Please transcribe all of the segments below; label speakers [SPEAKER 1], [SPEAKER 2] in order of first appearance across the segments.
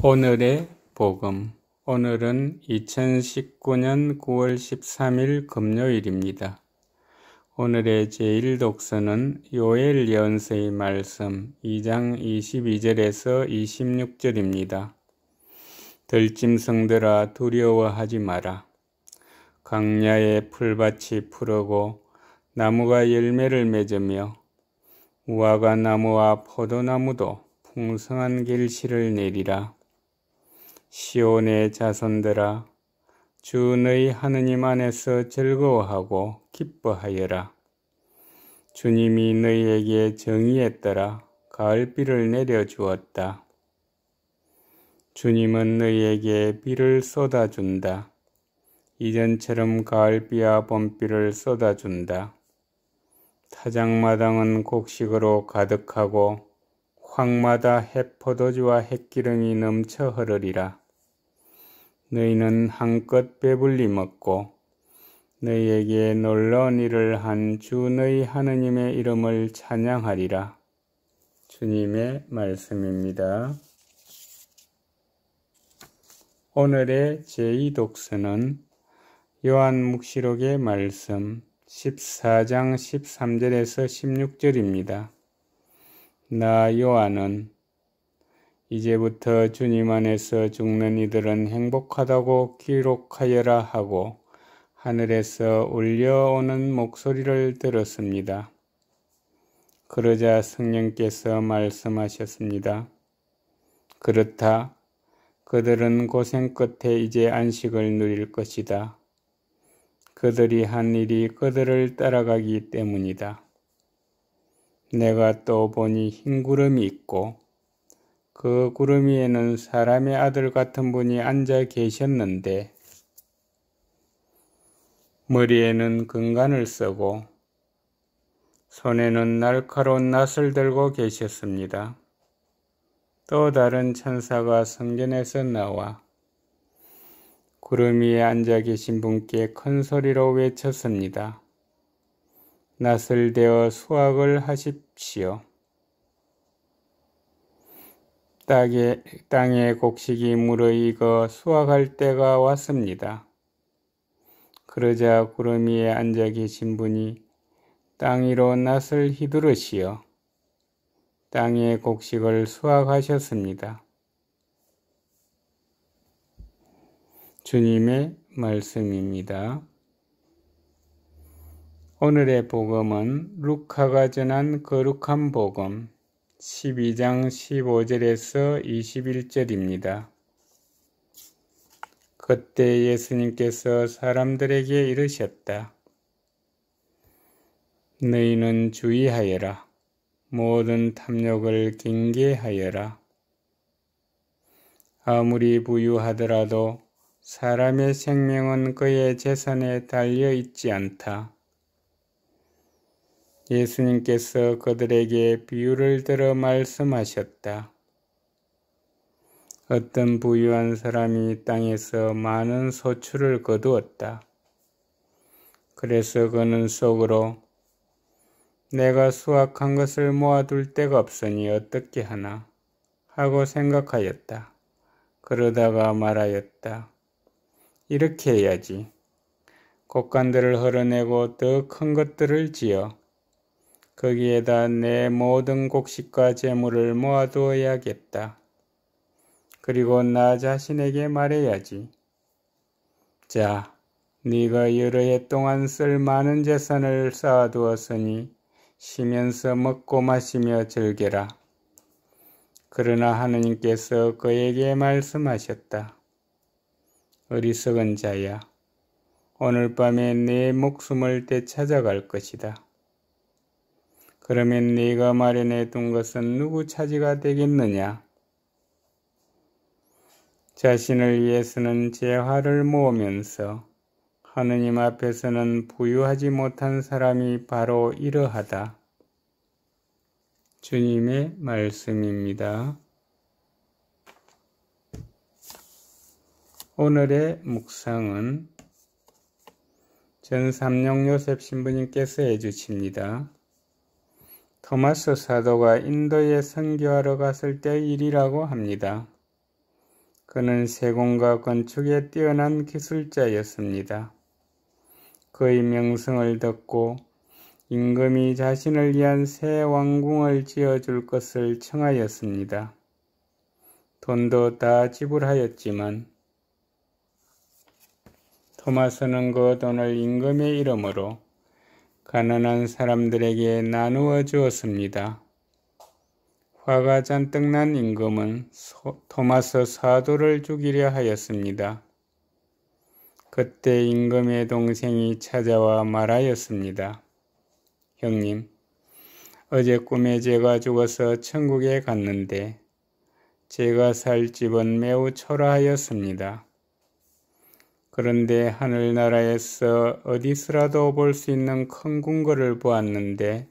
[SPEAKER 1] 오늘의 복음. 오늘은 2019년 9월 13일 금요일입니다. 오늘의 제일 독서는 요엘 연서의 말씀 2장 22절에서 26절입니다. 들짐승들아 두려워하지 마라. 강야의 풀밭이 푸르고 나무가 열매를 맺으며 우화가 나무와 포도나무도 풍성한 길시를 내리라. 시온의 자손들아 주 너희 하느님 안에서 즐거워하고 기뻐하여라 주님이 너희에게 정의에 따라 가을비를 내려 주었다 주님은 너희에게 비를 쏟아준다 이전처럼 가을비와 봄비를 쏟아준다 타작마당은 곡식으로 가득하고 황마다 해포도주와 햇기름이 넘쳐 흐르리라. 너희는 한껏 배불리 먹고 너희에게 놀라운 일을 한 주 너희 하느님의 이름을 찬양하리라. 주님의 말씀입니다. 오늘의 제2독서는 요한묵시록의 말씀 14장 13절에서 16절입니다. 나 요한은 이제부터 주님 안에서 죽는 이들은 행복하다고 기록하여라 하고 하늘에서 울려오는 목소리를 들었습니다. 그러자 성령께서 말씀하셨습니다. 그렇다. 그들은 고생 끝에 이제 안식을 누릴 것이다. 그들이 한 일이 그들을 따라가기 때문이다. 내가 또 보니 흰 구름이 있고 그 구름 위에는 사람의 아들 같은 분이 앉아 계셨는데 머리에는 근간을 쓰고 손에는 날카로운 낫을 들고 계셨습니다. 또 다른 천사가 성전에서 나와 구름 위에 앉아 계신 분께 큰 소리로 외쳤습니다. 낫을 대어 수확을 하십시오. 땅에, 땅에 곡식이 물어 익어 수확할 때가 왔습니다. 그러자 구름 위에 앉아 계신 분이 땅 위로 낫을 휘두르시어 땅에 곡식을 수확하셨습니다. 주님의 말씀입니다. 오늘의 복음은 루카가 전한 거룩한 복음, 12장 15절에서 21절입니다. 그때 예수님께서 사람들에게 이르셨다. 너희는 주의하여라. 모든 탐욕을 경계하여라. 아무리 부유하더라도 사람의 생명은 그의 재산에 달려 있지 않다. 예수님께서 그들에게 비유를 들어 말씀하셨다. 어떤 부유한 사람이 땅에서 많은 소출을 거두었다. 그래서 그는 속으로 내가 수확한 것을 모아둘 데가 없으니 어떻게 하나 하고 생각하였다. 그러다가 말하였다. 이렇게 해야지. 곡간들을 흐어내고더 큰 것들을 지어 거기에다 내 모든 곡식과 재물을 모아두어야겠다. 그리고 나 자신에게 말해야지. 자, 네가 여러 해 동안 쓸 많은 재산을 쌓아두었으니 쉬면서 먹고 마시며 즐겨라. 그러나 하느님께서 그에게 말씀하셨다. 어리석은 자야, 오늘 밤에 네 목숨을 되찾아갈 것이다. 그러면 네가 마련해 둔 것은 누구 차지가 되겠느냐? 자신을 위해서는 재화를 모으면서 하느님 앞에서는 부유하지 못한 사람이 바로 이러하다. 주님의 말씀입니다. 오늘의 묵상은 전삼룡 요셉 신부님께서 해주십니다. 토마스 사도가 인도에 선교하러 갔을 때 일이라고 합니다. 그는 세공과 건축에 뛰어난 기술자였습니다. 그의 명성을 듣고 임금이 자신을 위한 새 왕궁을 지어줄 것을 청하였습니다. 돈도 다 지불하였지만 토마스는 그 돈을 임금의 이름으로 가난한 사람들에게 나누어 주었습니다. 화가 잔뜩 난 임금은 소, 토마스 사도를 죽이려 하였습니다. 그때 임금의 동생이 찾아와 말하였습니다. 형님, 어제 꿈에 제가 죽어서 천국에 갔는데 제가 살 집은 매우 초라하였습니다. 그런데 하늘나라에서 어디서라도 볼 수 있는 큰 궁궐을 보았는데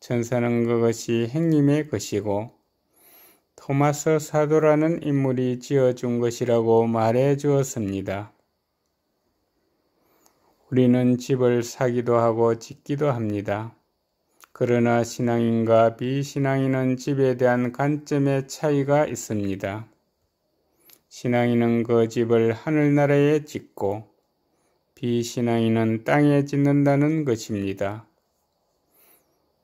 [SPEAKER 1] 천사는 그것이 행님의 것이고 토마스 사도라는 인물이 지어준 것이라고 말해 주었습니다. 우리는 집을 사기도 하고 짓기도 합니다. 그러나 신앙인과 비신앙인은 집에 대한 관점의 차이가 있습니다. 신앙인은 그 집을 하늘나라에 짓고 비신앙인은 땅에 짓는다는 것입니다.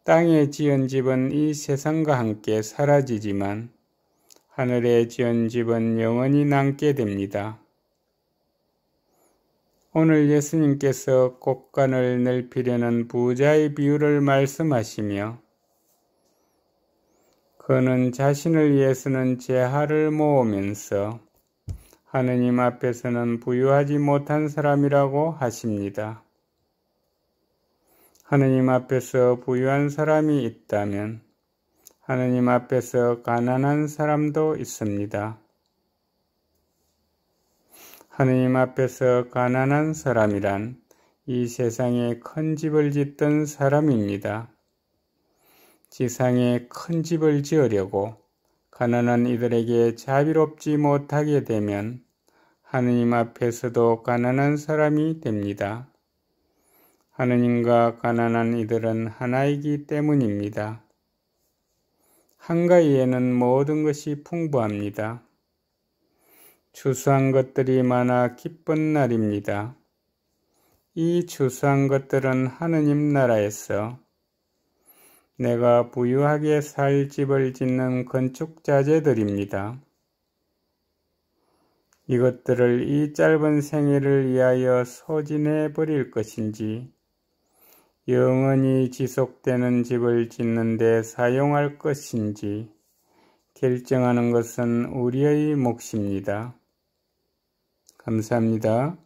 [SPEAKER 1] 땅에 지은 집은 이 세상과 함께 사라지지만 하늘에 지은 집은 영원히 남게 됩니다. 오늘 예수님께서 곡간을 넓히려는 부자의 비유를 말씀하시며 그는 자신을 위해서는 재하를 모으면서 하느님 앞에서는 부유하지 못한 사람이라고 하십니다. 하느님 앞에서 부유한 사람이 있다면 하느님 앞에서 가난한 사람도 있습니다. 하느님 앞에서 가난한 사람이란 이 세상에 큰 집을 짓던 사람입니다. 지상에 큰 집을 지으려고 가난한 이들에게 자비롭지 못하게 되면 하느님 앞에서도 가난한 사람이 됩니다. 하느님과 가난한 이들은 하나이기 때문입니다. 한가위에는 모든 것이 풍부합니다. 추수한 것들이 많아 기쁜 날입니다. 이 추수한 것들은 하느님 나라에서 내가 부유하게 살 집을 짓는 건축 자재들입니다. 이것들을 이 짧은 생애를 위하여 소진해 버릴 것인지 영원히 지속되는 집을 짓는데 사용할 것인지 결정하는 것은 우리의 몫입니다. 감사합니다.